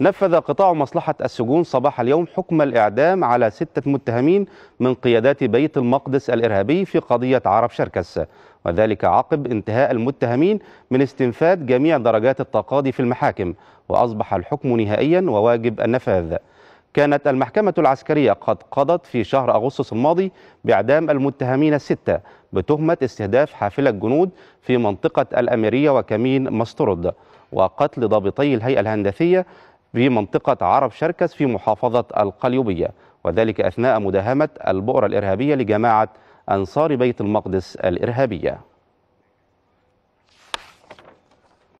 نفذ قطاع مصلحة السجون صباح اليوم حكم الإعدام على ستة متهمين من قيادات بيت المقدس الإرهابي في قضية عرب شركس وذلك عقب انتهاء المتهمين من استنفاد جميع درجات التقاضي في المحاكم وأصبح الحكم نهائيا وواجب النفاذ كانت المحكمة العسكرية قد قضت في شهر أغسطس الماضي بإعدام المتهمين الستة بتهمة استهداف حافلة جنود في منطقة الأميرية وكمين مسترد وقتل ضابطي الهيئة الهندسية بمنطقة عرب شركس في محافظة القليوبية وذلك أثناء مداهمة البؤرة الإرهابية لجماعة أنصار بيت المقدس الإرهابية